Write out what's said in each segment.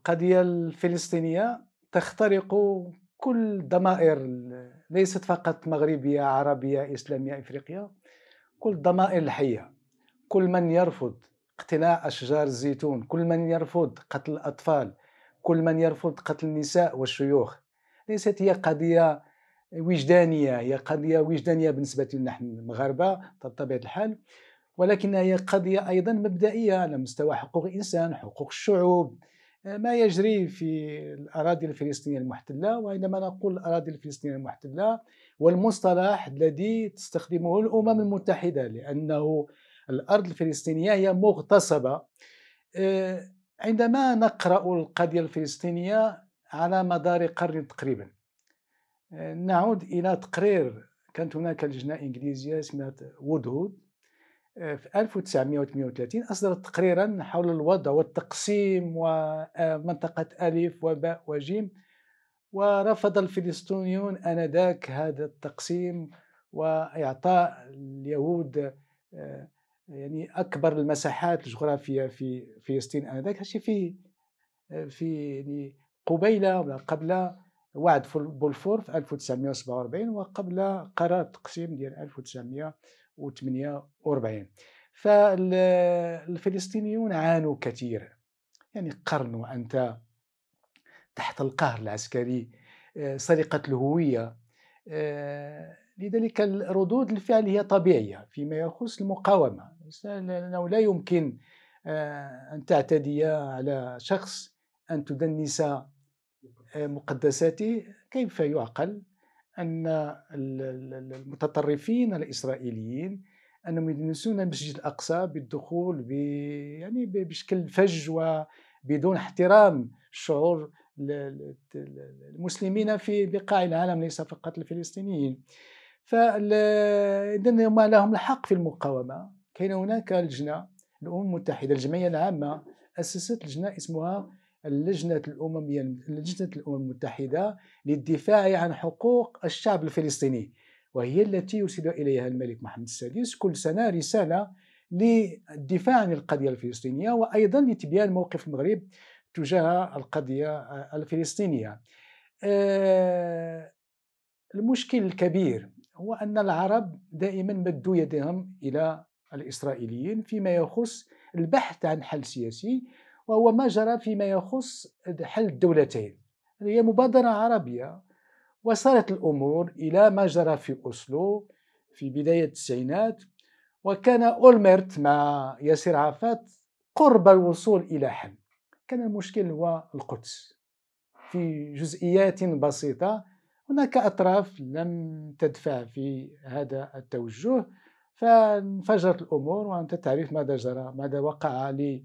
القضية الفلسطينية تخترق كل ضمائر ليست فقط مغربية عربية إسلامية إفريقية كل الضمائر الحية كل من يرفض اقتناء أشجار الزيتون كل من يرفض قتل الأطفال كل من يرفض قتل النساء والشيوخ ليست هي قضية وجدانية هي قضية وجدانية بالنسبة لنا نحن المغاربة بطبيعة الحال ولكن هي قضية أيضا مبدئية على مستوى حقوق الإنسان حقوق الشعوب ما يجري في الأراضي الفلسطينية المحتلة وعندما نقول الأراضي الفلسطينية المحتلة والمصطلح الذي تستخدمه الأمم المتحدة لأنه الأرض الفلسطينية هي مغتصبة آه، عندما نقرأ القضية الفلسطينية على مدار قرن تقريبا آه، نعود إلى تقرير كانت هناك لجنة إنجليزية اسمها وودهود في 1938 أصدرت تقريرا حول الوضع والتقسيم ومنطقة ألف وباء وجيم ورفض الفلسطينيون آنذاك هذا التقسيم وإعطاء اليهود آه، يعني أكبر المساحات الجغرافية في فلسطين آنذاك هادشي في آه، في يعني قبيل ولا قبل وعد بولفور في 1947 وقبل قرار التقسيم ديال 1900 1948 فالفلسطينيون عانوا كثيرا يعني قرن وأنت تحت القهر العسكري آه، سرقة الهوية آه، لذلك ردود الفعل هي طبيعية فيما يخص المقاومة لأنه لا يمكن آه، أن تعتدي على شخص أن تدنس مقدساته كيف يعقل أن المتطرفين الإسرائيليين أنهم يدنسون المسجد الأقصى بالدخول ب... يعني بشكل فج وبدون احترام شعور المسلمين في بقاع العالم ليس فقط الفلسطينيين فإذن هم لهم الحق في المقاومة كان هناك لجنة الأمم المتحدة الجمعية العامة أسست لجنة اسمها اللجنة الأممية يعني لجنة الأمم المتحدة للدفاع عن حقوق الشعب الفلسطيني وهي التي يرسل إليها الملك محمد السادس كل سنة رسالة للدفاع عن القضية الفلسطينية وأيضا لتبيان موقف المغرب تجاه القضية آه، الفلسطينية آه، المشكل الكبير هو أن العرب دائما مدوا يدهم إلى الإسرائيليين فيما يخص البحث عن حل سياسي وهو ما جرى فيما يخص حل الدولتين هي مبادرة عربية وصلت الأمور إلى ما جرى في أوسلو في بداية التسعينات وكان أولمرت مع ياسر عرفات قرب الوصول إلى حل كان المشكل هو القدس في جزئيات بسيطة هناك أطراف لم تدفع في هذا التوجه فانفجرت الأمور وأنت تعرف ماذا جرى ماذا وقع لي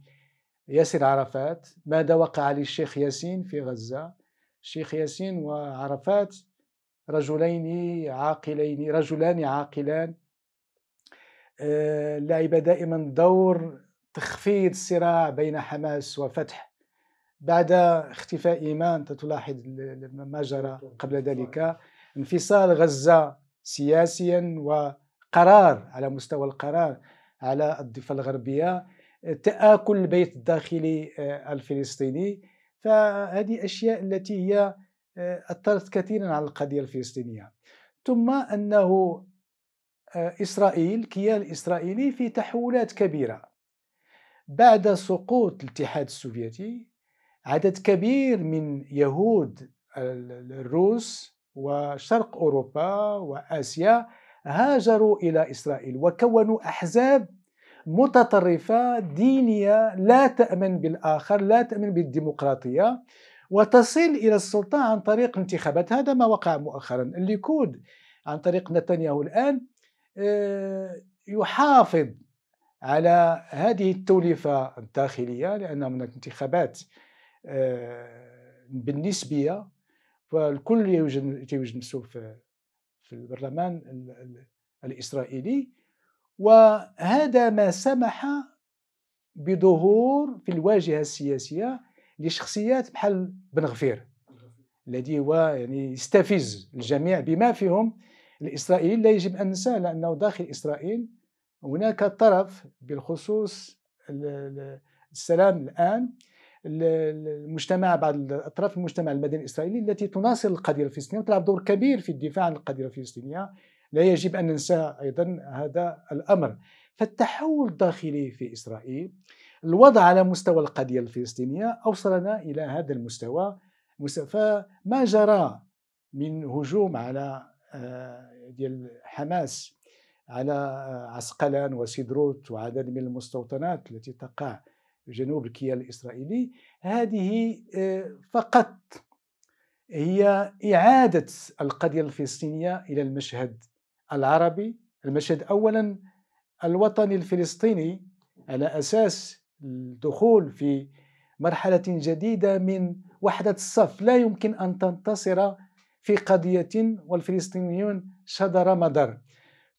ياسر عرفات ماذا وقع للشيخ ياسين في غزة الشيخ ياسين وعرفات رجلين عاقلين رجلان عاقلان آه، لعب دائما دور تخفيض الصراع بين حماس وفتح بعد اختفاء إيمان تلاحظ ما جرى قبل ذلك انفصال غزة سياسيا وقرار على مستوى القرار على الضفة الغربية تآكل البيت الداخلي آه، الفلسطيني فهذه أشياء التي هي آه، أثرت كثيرا على القضية الفلسطينية ثم أنه آه، إسرائيل كيان الإسرائيلي في تحولات كبيرة بعد سقوط الاتحاد السوفيتي عدد كبير من يهود الروس وشرق أوروبا وآسيا هاجروا إلى إسرائيل وكونوا أحزاب متطرفة دينية لا تأمن بالآخر لا تأمن بالديمقراطية وتصل إلى السلطة عن طريق انتخابات هذا ما وقع مؤخرا الليكود عن طريق نتنياهو الآن آه، يحافظ على هذه التوليفة الداخلية لأن هناك انتخابات آه، بالنسبية فالكل يوجد مسؤول في البرلمان الإسرائيلي وهذا ما سمح بظهور في الواجهة السياسية لشخصيات بحال بن غفير الذي هو يعني يستفز الجميع بما فيهم الإسرائيليين لا يجب أن ننسى لأنه داخل إسرائيل هناك طرف بالخصوص السلام الآن المجتمع بعض الاطراف المجتمع المدني الاسرائيلي التي تناصر القضيه الفلسطينيه وتلعب دور كبير في الدفاع عن القضيه الفلسطينيه لا يجب أن ننسى أيضا هذا الأمر فالتحول الداخلي في إسرائيل الوضع على مستوى القضية الفلسطينية أوصلنا إلى هذا المستوى فما جرى من هجوم على آه، ديال حماس على آه، عسقلان وسيدروت وعدد من المستوطنات التي تقع جنوب الكيان الإسرائيلي هذه آه، فقط هي إعادة القضية الفلسطينية إلى المشهد العربي المشهد أولا الوطني الفلسطيني على أساس الدخول في مرحلة جديدة من وحدة الصف لا يمكن أن تنتصر في قضية والفلسطينيون شذر مدر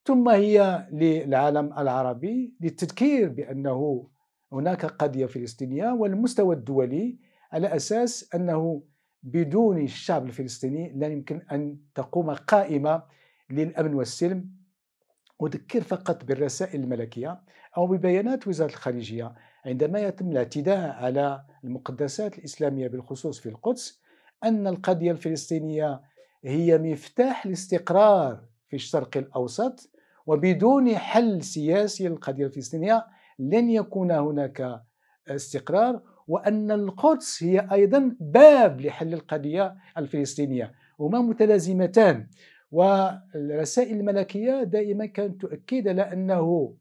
ثم هي للعالم العربي للتذكير بأنه هناك قضية فلسطينية والمستوى الدولي على أساس أنه بدون الشعب الفلسطيني لا يمكن أن تقوم قائمة للأمن والسلم أذكر فقط بالرسائل الملكية أو ببيانات وزارة الخارجية عندما يتم الاعتداء على المقدسات الإسلامية بالخصوص في القدس أن القضية الفلسطينية هي مفتاح الاستقرار في الشرق الأوسط وبدون حل سياسي للقضية الفلسطينية لن يكون هناك استقرار وأن القدس هي أيضا باب لحل القضية الفلسطينية هما متلازمتان والرسائل الملكية دائما كانت تؤكد على أنه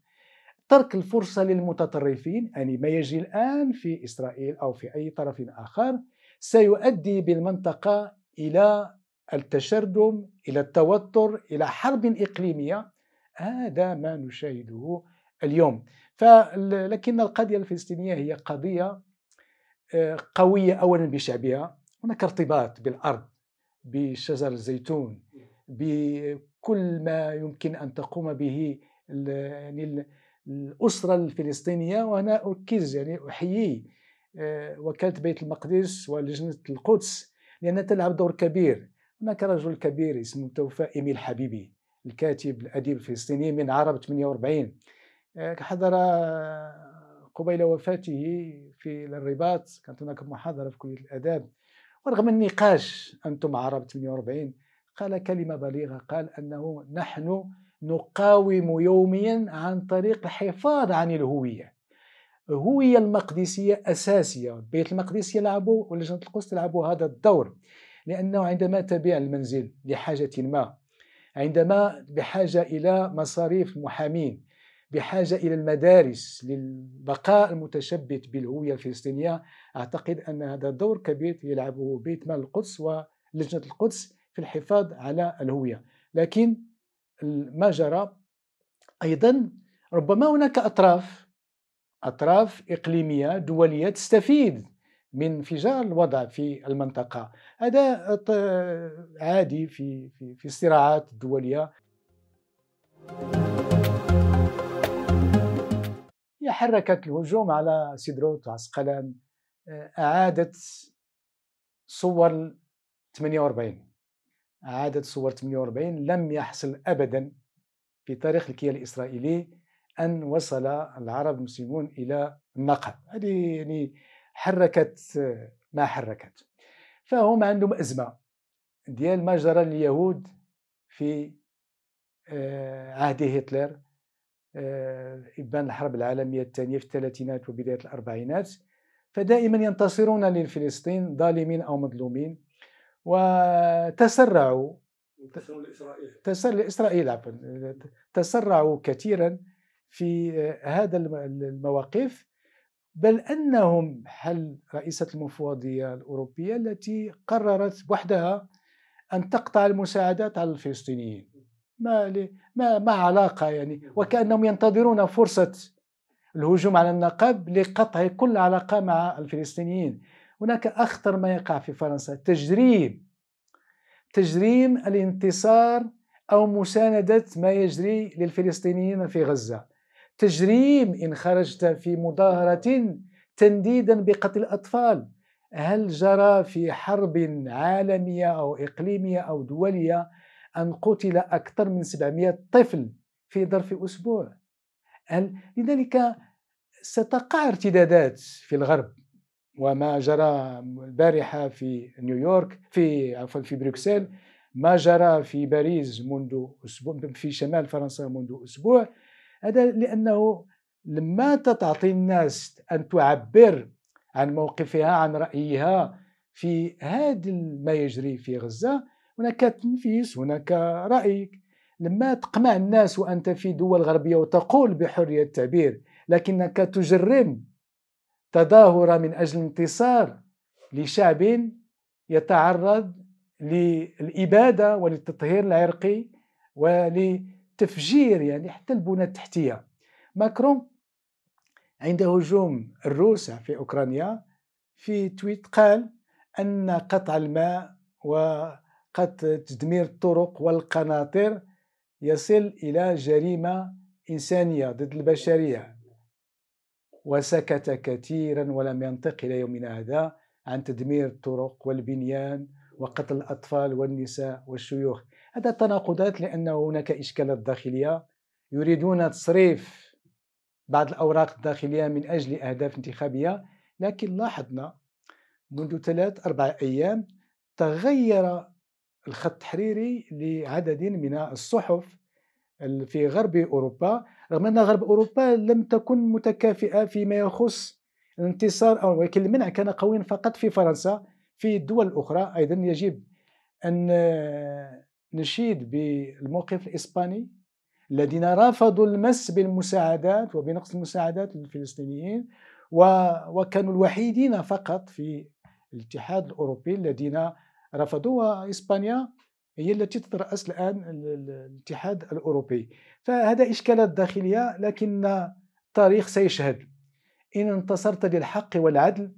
ترك الفرصة للمتطرفين يعني ما يجري الآن في إسرائيل أو في أي طرف آخر سيؤدي بالمنطقة إلى التشرذم إلى التوتر إلى حرب إقليمية هذا ما نشاهده اليوم لكن القضية الفلسطينية هي قضية آه، قوية أولا بشعبها هناك ارتباط بالأرض بشجر الزيتون بكل ما يمكن أن تقوم به يعني الأسرة الفلسطينية وأنا أركز يعني احيي آه، وكالة بيت المقدس ولجنة القدس لأنها تلعب دور كبير هناك رجل كبير اسمه توفى إيميل حبيبي الكاتب الأديب الفلسطيني من عرب 48 آه، حضر قبيل وفاته في الرباط كانت هناك محاضرة في كلية الآداب ورغم النقاش أنتم عرب 48 قال كلمة بليغة قال أنه نحن نقاوم يوميا عن طريق الحفاظ عن الهوية الهوية المقدسية أساسية بيت المقدس يلعبوا ولجنة القدس تلعبوا هذا الدور لأنه عندما تبيع المنزل لحاجة ما عندما بحاجة إلى مصاريف المحامين بحاجة إلى المدارس للبقاء المتشبت بالهوية الفلسطينية أعتقد أن هذا دور كبير يلعبه بيت مال القدس ولجنة القدس في الحفاظ على الهوية لكن ما جرى أيضا ربما هناك أطراف أطراف إقليمية دولية تستفيد من انفجار الوضع في المنطقة هذا عادي في في في الصراعات الدولية هي حركت الهجوم على سيدروت وعسقلان آه، أعادت صور 48 عدد صور 48 لم يحصل أبدا في تاريخ الكيان الإسرائيلي أن وصل العرب المسلمون إلى النقب هذه يعني حركت ما حركت فهم عندهم أزمة ديال ما جرى لليهود في آه، عهد هتلر آه، إبان الحرب العالمية الثانية في الثلاثينات وبداية الأربعينات فدائما ينتصرون للفلسطين ظالمين أو مظلومين وتسرعوا تسرع إسرائيل عفوا تسرعوا كثيرا في هذا المواقف بل انهم حل رئيسه المفوضيه الاوروبيه التي قررت وحدها ان تقطع المساعدات على الفلسطينيين ما ما ما علاقه يعني وكانهم ينتظرون فرصه الهجوم على النقب لقطع كل علاقه مع الفلسطينيين هناك أخطر ما يقع في فرنسا تجريم تجريم الانتصار أو مساندة ما يجري للفلسطينيين في غزة تجريم إن خرجت في مظاهرة تنديدا بقتل الأطفال هل جرى في حرب عالمية أو إقليمية أو دولية أن قتل أكثر من 700 طفل في ظرف أسبوع هل لذلك ستقع ارتدادات في الغرب وما جرى البارحة في نيويورك في عفوا في بروكسل ما جرى في باريس منذ أسبوع في شمال فرنسا منذ أسبوع هذا لأنه لما تعطي الناس أن تعبر عن موقفها عن رأيها في هذا ما يجري في غزة هناك تنفيس هناك رأي لما تقمع الناس وأنت في دول غربية وتقول بحرية التعبير لكنك تجرم تظاهر من أجل انتصار لشعب يتعرض للإبادة وللتطهير العرقي ولتفجير يعني حتى البنى التحتية ماكرون عند هجوم الروس في أوكرانيا في تويت قال أن قطع الماء وقطع تدمير الطرق والقناطر يصل إلى جريمة إنسانية ضد البشرية وسكت كثيرا ولم ينطق إلى يومنا هذا عن تدمير الطرق والبنيان وقتل الأطفال والنساء والشيوخ هذا تناقضات لأن هناك إشكالات داخلية يريدون تصريف بعض الأوراق الداخلية من أجل أهداف انتخابية لكن لاحظنا منذ ثلاث أربع أيام تغير الخط التحريري لعدد من الصحف في غرب أوروبا رغم أن غرب أوروبا لم تكن متكافئة فيما يخص الانتصار أو ولكن المنع كان قويا فقط في فرنسا في الدول الأخرى أيضا يجب أن نشيد بالموقف الإسباني الذين رفضوا المس بالمساعدات وبنقص المساعدات للفلسطينيين وكانوا الوحيدين فقط في الاتحاد الأوروبي الذين رفضوا وإسبانيا هي التي تترأس الآن الاتحاد الأوروبي فهذا إشكالات داخلية لكن التاريخ سيشهد إن انتصرت للحق والعدل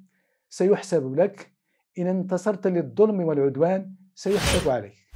سيحسب لك إن انتصرت للظلم والعدوان سيحسب عليك